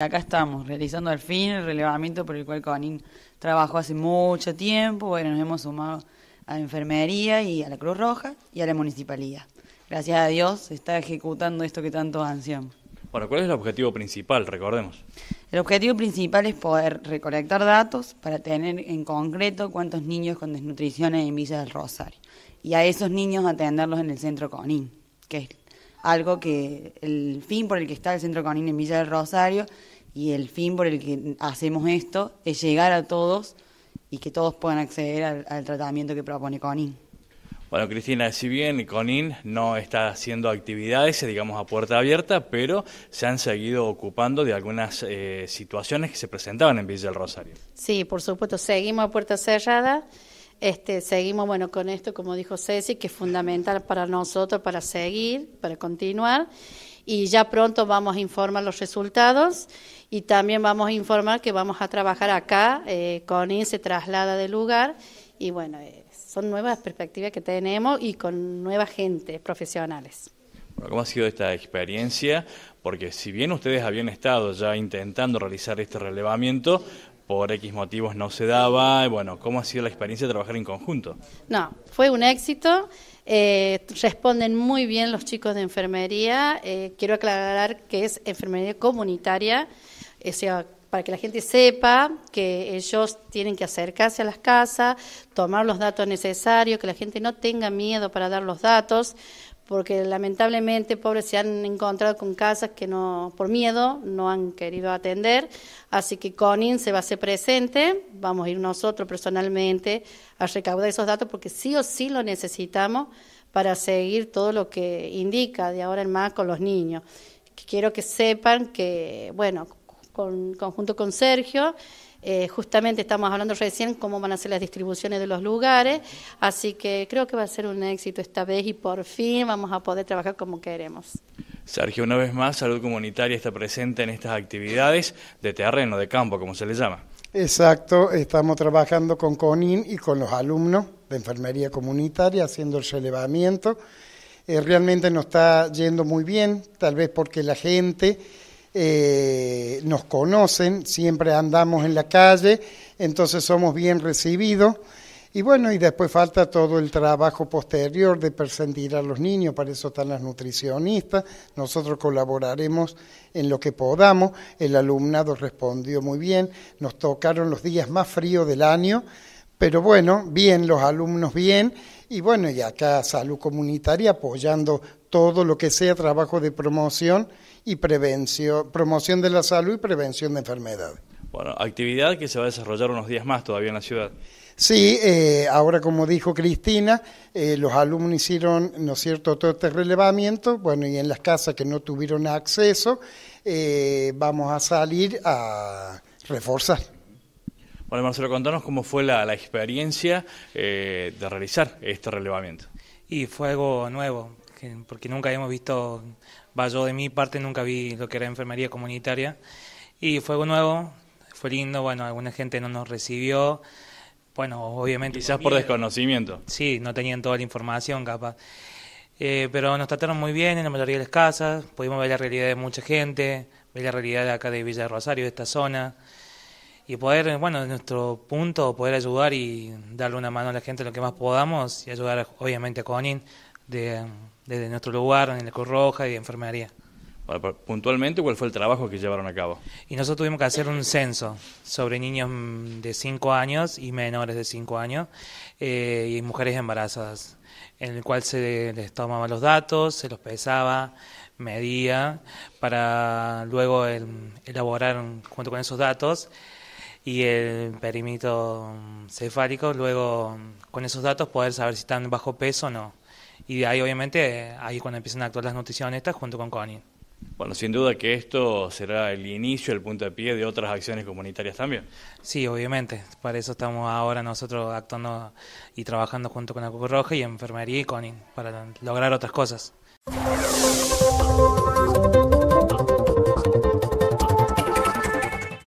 Acá estamos, realizando al fin el relevamiento por el cual Conin trabajó hace mucho tiempo. Bueno, nos hemos sumado a la enfermería y a la Cruz Roja y a la municipalidad. Gracias a Dios se está ejecutando esto que tanto ansiamos. Bueno, ¿cuál es el objetivo principal? Recordemos. El objetivo principal es poder recolectar datos para tener en concreto cuántos niños con desnutrición hay en Villa del Rosario y a esos niños atenderlos en el centro Conin, que es algo que el fin por el que está el Centro Conin en Villa del Rosario y el fin por el que hacemos esto es llegar a todos y que todos puedan acceder al, tratamiento que propone Conin. Bueno, Cristina, si bien Conin no está haciendo actividades, digamos, a puerta abierta, pero se han seguido ocupando de algunas eh, situaciones que se presentaban en Villa del Rosario. Sí, por supuesto, seguimos a puerta cerrada. Este, seguimos, bueno, con esto, como dijo Ceci, que es fundamental para nosotros, para seguir, para continuar. Y ya pronto vamos a informar los resultados y también vamos a informar que vamos a trabajar acá. Eh, con INSE traslada de lugar y bueno, eh, son nuevas perspectivas que tenemos y con nuevas gente, profesionales. Bueno, ¿Cómo ha sido esta experiencia? Porque si bien ustedes habían estado ya intentando realizar este relevamiento, por X motivos no se daba. Bueno, ¿cómo ha sido la experiencia de trabajar en conjunto? No, fue un éxito. Eh, responden muy bien los chicos de enfermería. Eh, quiero aclarar que es enfermería comunitaria, sea, para que la gente sepa que ellos tienen que acercarse a las casas, tomar los datos necesarios, que la gente no tenga miedo para dar los datos, porque lamentablemente pobres se han encontrado con casas que no, por miedo no han querido atender, así que Conin se va a hacer presente, vamos a ir nosotros personalmente a recaudar esos datos porque sí o sí lo necesitamos para seguir todo lo que indica de ahora en más con los niños. Quiero que sepan que, bueno, con, conjunto con Sergio, eh, justamente estamos hablando recién cómo van a ser las distribuciones de los lugares, así que creo que va a ser un éxito esta vez y por fin vamos a poder trabajar como queremos. Sergio, una vez más, Salud Comunitaria está presente en estas actividades de terreno, de campo, como se le llama. Exacto, estamos trabajando con CONIN y con los alumnos de enfermería comunitaria haciendo el relevamiento. Eh, realmente nos está yendo muy bien, tal vez porque la gente eh, nos conocen, siempre andamos en la calle, entonces somos bien recibidos. Y bueno, y después falta todo el trabajo posterior de presentir a los niños, para eso están las nutricionistas, nosotros colaboraremos en lo que podamos, el alumnado respondió muy bien, nos tocaron los días más fríos del año, pero bueno, bien, los alumnos bien, y bueno, y acá Salud Comunitaria apoyando todo lo que sea trabajo de promoción y prevención, promoción de la salud y prevención de enfermedades. Bueno, actividad que se va a desarrollar unos días más todavía en la ciudad. Sí, eh, ahora como dijo Cristina, eh, los alumnos hicieron, ¿no es cierto?, todo este relevamiento, bueno, y en las casas que no tuvieron acceso, eh, vamos a salir a reforzar. Bueno, Marcelo, contanos cómo fue la, experiencia eh, de realizar este relevamiento. Y fue algo nuevo, porque nunca habíamos visto, va yo de mi parte, nunca vi lo que era enfermería comunitaria. Y fue algo nuevo, fue lindo, bueno, alguna gente no nos recibió, bueno, obviamente... Quizás por desconocimiento. Sí, no tenían toda la información capaz. Eh, pero nos trataron muy bien en la mayoría de las casas, pudimos ver la realidad de mucha gente, ver la realidad de acá de Villa Rosario, de esta zona y poder, bueno, nuestro punto, poder ayudar y darle una mano a la gente lo que más podamos y ayudar, obviamente, a Conin desde nuestro lugar, en la Cruz Roja y enfermería. puntualmente, ¿cuál fue el trabajo que llevaron a cabo? Y nosotros tuvimos que hacer un censo sobre niños de 5 años y menores de 5 años eh, y mujeres embarazadas, en el cual se les tomaba los datos, se los pesaba, medía, para luego elaborar junto con esos datos y el perímetro mm, cefálico, luego mm, con esos datos poder saber si están bajo peso o no. Y de ahí obviamente, eh, ahí cuando empiezan a actuar las honestas junto con Connie. Bueno, sin duda que esto será el inicio, el puntapié de otras acciones comunitarias también. Sí, obviamente. Para eso estamos ahora nosotros actuando y trabajando junto con la Cruz Roja y Enfermería y CONIN, para lograr otras cosas.